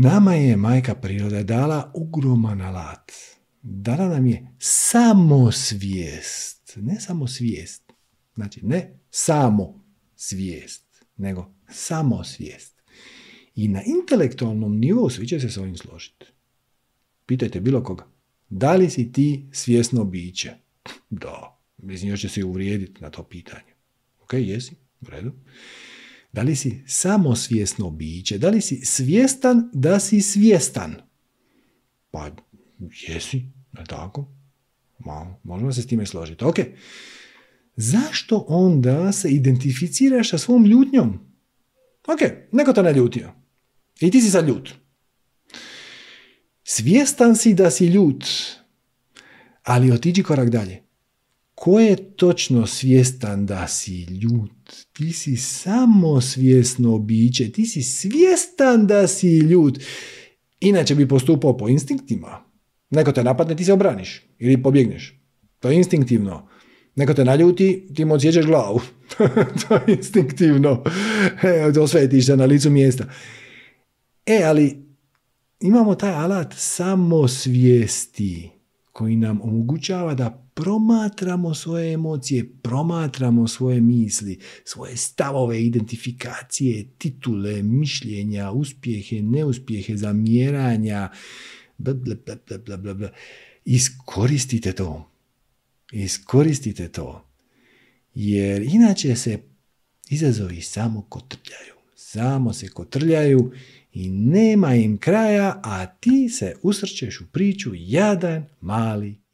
Nama je majka priroda dala ogroman alat. Dala nam je samo svijest. Ne samo svijest. Znači, ne samo svijest, nego samo svijest. I na intelektualnom nivou svi će se s ovim složiti. Pitajte bilo koga. Da li si ti svjesno biće? Da. Mislim, još će se uvrijediti na to pitanje. Ok, jesi, u redu. Da li si samosvjesno biće? Da li si svjestan da si svjestan? Pa jesi, je tako? Ma, možemo se s time složiti. Ok, zašto onda se identificiraš sa svom ljutnjom? Ok, neko te ne ljutio. I ti si sad ljut. Svjestan si da si ljut, ali otiđi korak dalje ko je točno svjestan da si ljud? Ti si samosvjesno biće, ti si svjestan da si ljud. Inače bi postupao po instinktima. Neko te napadne, ti se obraniš ili pobjegneš. To je instinktivno. Neko te naljuti, ti mu odsjećaš glavu. to je instinktivno. E, osvetiš se na licu mjesta. E, ali imamo taj alat samosvijesti koji nam omogućava da promatramo svoje emocije, promatramo svoje misli, svoje stavove, identifikacije, titule, mišljenja, uspjehe, neuspjehe, zamjeranja, bla, bla, Iskoristite to. Iskoristite to. Jer inače se izazovi samo kotrljaju samo se kotrljaju i nema im kraja, a ti se usrčeš u priču jadan mali